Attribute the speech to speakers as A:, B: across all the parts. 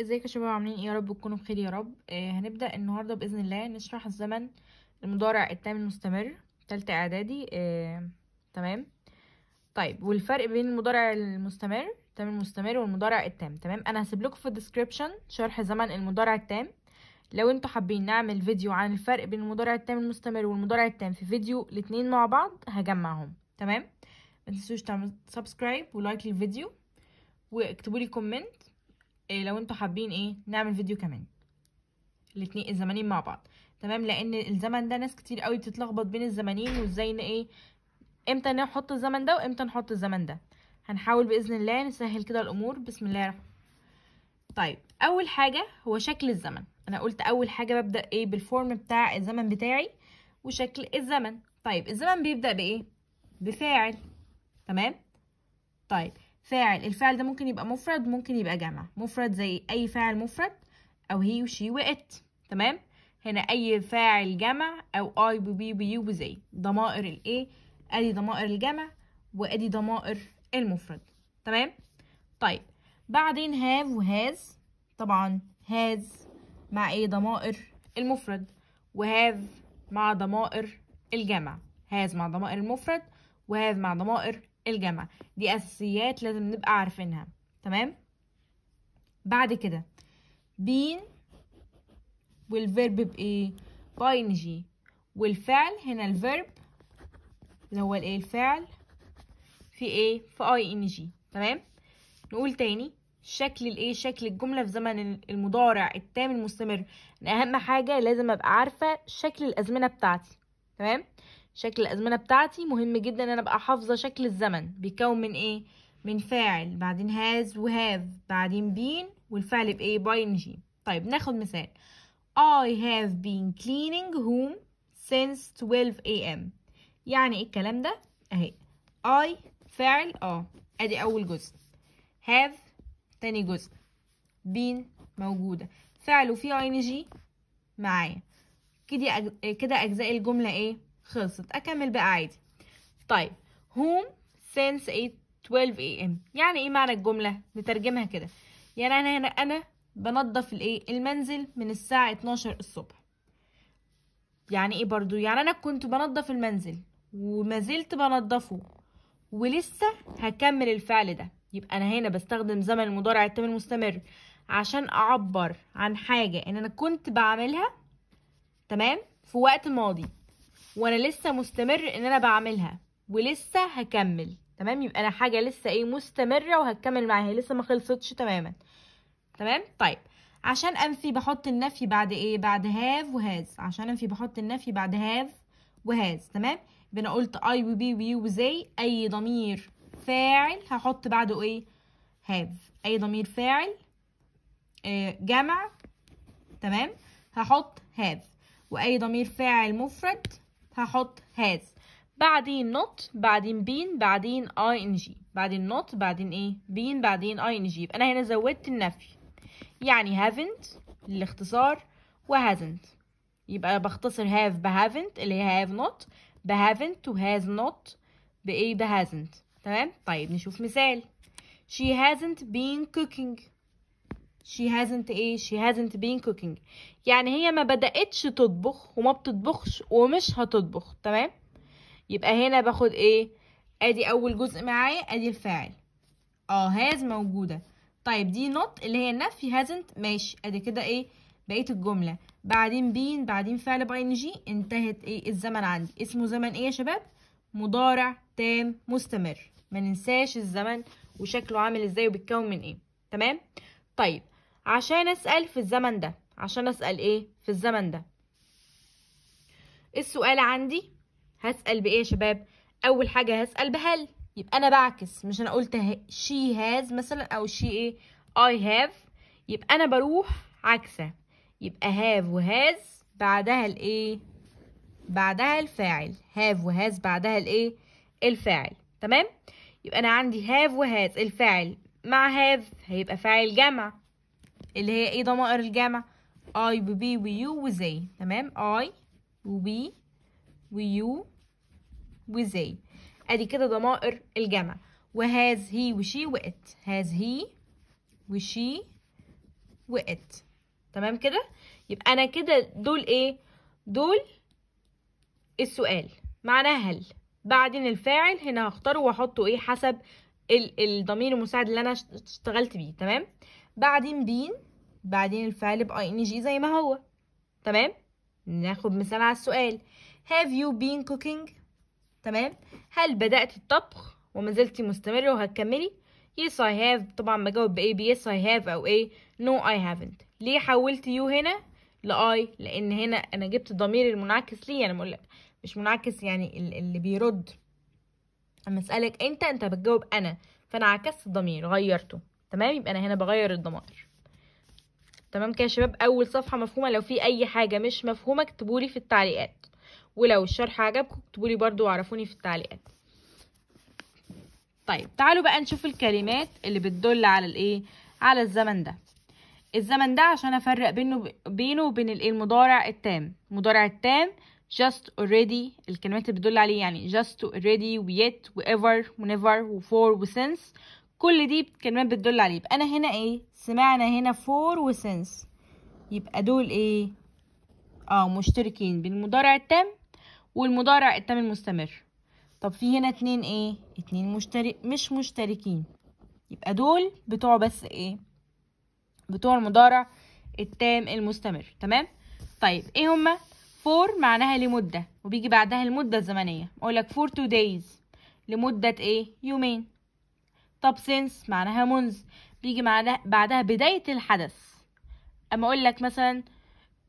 A: ازيك يا شباب عاملين ايه يا رب تكونوا بخير يا رب آه هنبدا النهارده باذن الله نشرح الزمن المضارع التام المستمر تالتة اعدادي آه تمام طيب والفرق بين المضارع المستمر التام المستمر والمضارع التام تمام انا هسيب لكم في الديسكريبشن شرح زمن المضارع التام لو انتوا حابين نعمل فيديو عن الفرق بين المضارع التام المستمر والمضارع التام في فيديو الاتنين مع بعض هجمعهم تمام ما تنسوش تعملوا سبسكرايب ولايك للفيديو واكتبوا لي كومنت إيه لو انتوا حابين ايه نعمل فيديو كمان الاتنين الزمانين مع بعض تمام لان الزمن ده ناس كتير قوي بتتلخبط بين الزمانين وازاي ايه امتى نحط الزمن ده وامتى نحط الزمن ده هنحاول باذن الله نسهل كده الامور بسم الله الرحمن طيب اول حاجه هو شكل الزمن انا قلت اول حاجه ببدا ايه بالفورم بتاع الزمن بتاعي وشكل الزمن طيب الزمن بيبدا بايه بفاعل تمام طيب فاعل الفاعل ده ممكن يبقى مفرد ممكن يبقى جمع مفرد زي أي فاعل مفرد أو هي وشي وإت تمام هنا أي فاعل جمع أو أي بي بي وزي ضمائر الإيه أدي ضمائر الجمع وأدي ضمائر المفرد تمام طيب بعدين هاف وهاز طبعا هاز مع ايه ضمائر المفرد وهاف مع ضمائر الجمع هاز مع ضمائر المفرد وهاف مع ضمائر الجمع دي اساسيات لازم نبقى عارفينها تمام بعد كده بين والفيرب بايه باينجي والفعل هنا الفيرب اللي هو الايه الفعل في ايه في اي ان جي تمام نقول تاني شكل الايه شكل الجمله في زمن المضارع التام المستمر اهم حاجه لازم ابقى عارفه شكل الازمنه بتاعتي تمام شكل الازمنه بتاعتي مهم جدا ان انا ابقى حافظه شكل الزمن بيكون من ايه من فاعل بعدين هاز وهاف بعدين بين والفعل بايه باي ان جي طيب ناخد مثال I have been cleaning home since 12 am يعني ايه الكلام ده اهي I فاعل اه ادي اول جزء have تاني جزء been موجوده فعل وفي اي ان جي معايا كده كده اجزاء الجمله ايه خلصت اكمل بقى عادي طيب هوم سينس 8 12 ام يعني ايه معنى الجمله نترجمها كده يعني انا هنا انا بنظف الايه المنزل من الساعه 12 الصبح يعني ايه برضو يعني انا كنت بنظف المنزل وما زلت بنظفه ولسه هكمل الفعل ده يبقى انا هنا بستخدم زمن المضارع التام المستمر عشان اعبر عن حاجه ان انا كنت بعملها تمام في وقت ماضي وانا لسه مستمر ان انا بعملها ولسه هكمل تمام يبقى انا حاجه لسه ايه مستمره وهتكمل معاها لسه ما خلصتش تماما تمام طيب عشان انفي بحط النفي بعد ايه بعد هاف وهاز عشان انفي بحط النفي بعد هاف وهاز تمام يبقى انا قلت اي وبي ويو وزي اي ضمير فاعل هحط بعده ايه هاف اي ضمير فاعل آه، جمع تمام هحط هاف واي ضمير فاعل مفرد هحط has بعدين not بعدين been بعدين ing بعدين not بعدين ايه been بعدين ing يبقى انا هنا زودت النفي يعني haven't للاختصار و hasn't يبقى بختصر have ب haven't اللي هي have not ب haven't و has not بايه ب hasn't تمام طيب نشوف مثال she hasn't been cooking she hasn't ايه she hasn't been cooking يعني هي ما بدأتش تطبخ وما بتطبخش ومش هتطبخ تمام يبقى هنا باخد ايه ادي اول جزء معايا ادي الفاعل اه هاز موجودة طيب دي نوت اللي هي النفي hasn't ماشي ادي كده ايه بقيت الجملة بعدين بين بعدين فعل باين جي انتهت ايه الزمن عندي اسمه زمن ايه يا شباب مضارع تام مستمر ما ننساش الزمن وشكله عامل ازاي وبيتكون من ايه تمام طيب عشان اسأل في الزمن ده عشان اسأل ايه في الزمن ده السؤال عندي هسأل بايه يا شباب اول حاجة هسأل بهل يبقى انا بعكس مش انا قلت she has مثلا او she ايه I have يبقى انا بروح عكسه يبقى have وهاز بعدها الايه بعدها الفاعل have وهاز بعدها الايه الفاعل تمام يبقى انا عندي have وهاز الفاعل مع have هيبقى فاعل جمع اللي هي ايه ضمائر الجمع اي وبي ويو وزي تمام اي وبي ويو وزي ادي كده ضمائر الجمع وهاز هي وشي وات هاز هي وشي وات تمام كده يبقى انا كده دول ايه دول السؤال معناها هل بعدين الفاعل هنا هختاره واحطه ايه حسب الضمير المساعد اللي انا اشتغلت بيه تمام بعدين بين بعدين الفعل ب جي زي ما هو تمام ناخد مثال على السؤال have you been cooking تمام هل بدأت الطبخ وما زلت مستمرة وهتكملي yes I have طبعا بجاوب بإيه ب yes I have أو إيه no I haven't ليه حولت يو هنا لآي لأن هنا أنا جبت الضمير المنعكس ليه يعني أنا بقول مش منعكس يعني اللي بيرد أما أسألك أنت أنت بتجاوب أنا فأنا عكست الضمير غيرته تمام يبقى انا هنا بغير الضمائر تمام كده يا شباب اول صفحه مفهومه لو في اي حاجه مش مفهومه اكتبولي في التعليقات ولو الشرح عجبكم اكتبولي برده وعرفوني في التعليقات طيب تعالوا بقى نشوف الكلمات اللي بتدل على الايه على الزمن ده الزمن ده عشان افرق بينه بينه وبين الايه المضارع التام المضارع التام just already الكلمات اللي بتدل عليه يعني just already و yet و ever و never و for و since كل دي كلمات بتدل عليه يبقى انا هنا ايه سمعنا هنا فور وسنس يبقى دول ايه اه مشتركين بالمضارع التام والمضارع التام المستمر طب في هنا اتنين ايه اتنين مشترك مش مشتركين يبقى دول بتوع بس ايه بتوع المضارع التام المستمر تمام طيب ايه هما فور معناها لمده وبيجي بعدها المده الزمنيه اقول لك فور تو دايز لمده ايه يومين طب since معناها منذ بيجي معناها بعدها بداية الحدث أما أقول لك مثلا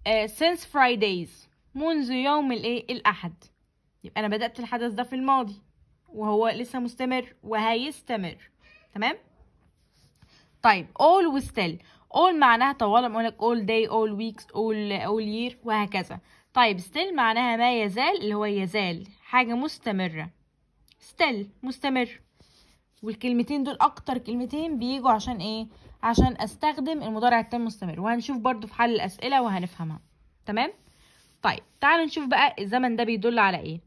A: آه، since Fridays منذ يوم الإيه الأحد يبقى أنا بدأت الحدث ده في الماضي وهو لسه مستمر وهيستمر تمام طيب all وستيل all معناها طوال ما لك all day all weeks all all year وهكذا طيب still معناها ما يزال اللي هو يزال حاجة مستمرة still مستمر والكلمتين دول اكتر كلمتين بيجوا عشان ايه عشان استخدم المضارع التام المستمر وهنشوف برضو في حل الاسئله وهنفهمها تمام طيب تعالوا نشوف بقى الزمن ده بيدل على ايه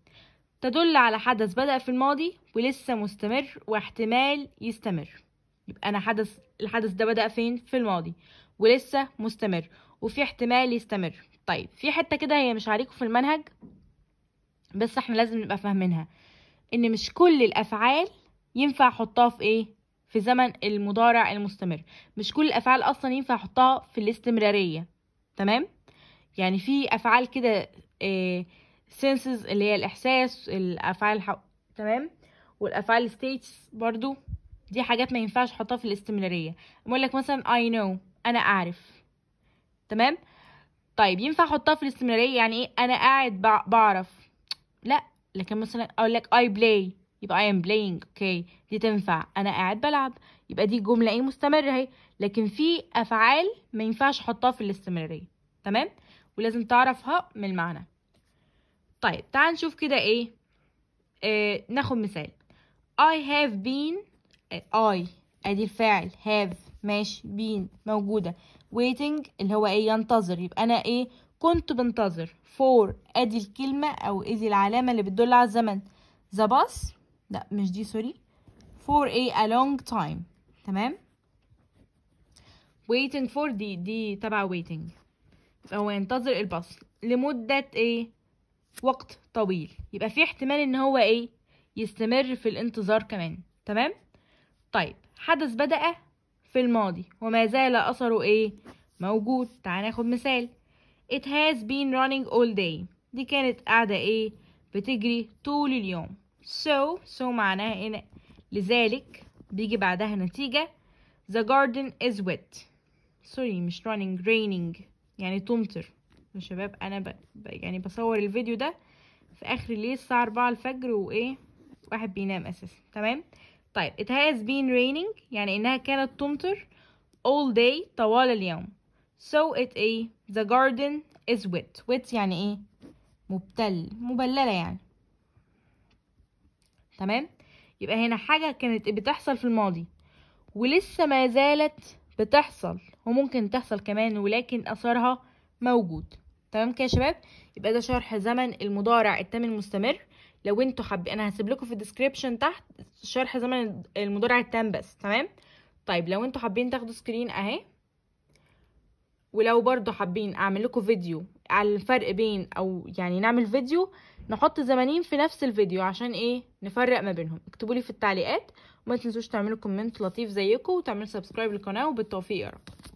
A: تدل على حدث بدا في الماضي ولسه مستمر واحتمال يستمر يبقى انا حدث الحدث ده بدا فين في الماضي ولسه مستمر وفي احتمال يستمر طيب في حته كده هي مش عليكم في المنهج بس احنا لازم نبقى فاهمينها ان مش كل الافعال ينفع احطها في ايه في زمن المضارع المستمر مش كل الافعال اصلا ينفع احطها في الاستمراريه تمام يعني في افعال كده إيه اللي هي الاحساس الافعال الحو... تمام والافعال ستيتس برضو دي حاجات ما ينفعش احطها في الاستمراريه بقول لك مثلا اي نو انا اعرف تمام طيب ينفع احطها في الاستمراريه يعني ايه انا قاعد بعرف لا لكن مثلا اقول لك اي بلاي يبقى I am playing اوكي okay. دي تنفع انا قاعد بلعب يبقى دي جمله ايه مستمره اهي لكن في افعال ما ينفعش احطها في الاستمراريه تمام ولازم تعرفها من المعنى طيب تعال نشوف كده ايه آه ناخد مثال I have been آه، I ادي الفاعل have ماشي been موجودة waiting اللي هو ايه ينتظر يبقى انا ايه كنت بنتظر for ادي الكلمة او ادي العلامة اللي بتدل على الزمن the bus لا مش دي سوري for a, a long time تمام waiting for دي دي تبع waiting يبقى ينتظر الباص لمدة ايه وقت طويل يبقى في احتمال ان هو ايه يستمر في الانتظار كمان تمام طيب حدث بدأ في الماضي وما زال أثره ايه موجود تعال ناخد مثال it has been running all day دي كانت قاعدة ايه بتجري طول اليوم so so معناها إن إيه؟ لذلك بيجي بعدها نتيجة the garden is wet سوري مش running raining يعني تمطر يا شباب أنا ب... ب... يعني بصور الفيديو ده في آخر الليل الساعة أربعة الفجر وإيه واحد بينام أساسا تمام طيب it has been raining يعني إنها كانت تمطر all day طوال اليوم so it a the garden is wet wet يعني إيه مبتل مبللة يعني تمام يبقى هنا حاجة كانت بتحصل في الماضي ولسه ما زالت بتحصل وممكن تحصل كمان ولكن أثرها موجود تمام كده يا شباب يبقى ده شرح زمن المضارع التام المستمر لو انتوا حابين انا هسيب لكم في الديسكريبشن تحت شرح زمن المضارع التام بس تمام طيب لو انتوا حابين تاخدوا سكرين اهي ولو برضو حابين اعمل لكم فيديو على الفرق بين او يعني نعمل فيديو نحط زمانين في نفس الفيديو عشان ايه نفرق ما بينهم اكتبوا لي في التعليقات وما تنسوش تعملوا كومنت لطيف زيكم وتعملوا سبسكرايب للقناه وبالتوفيق يا رب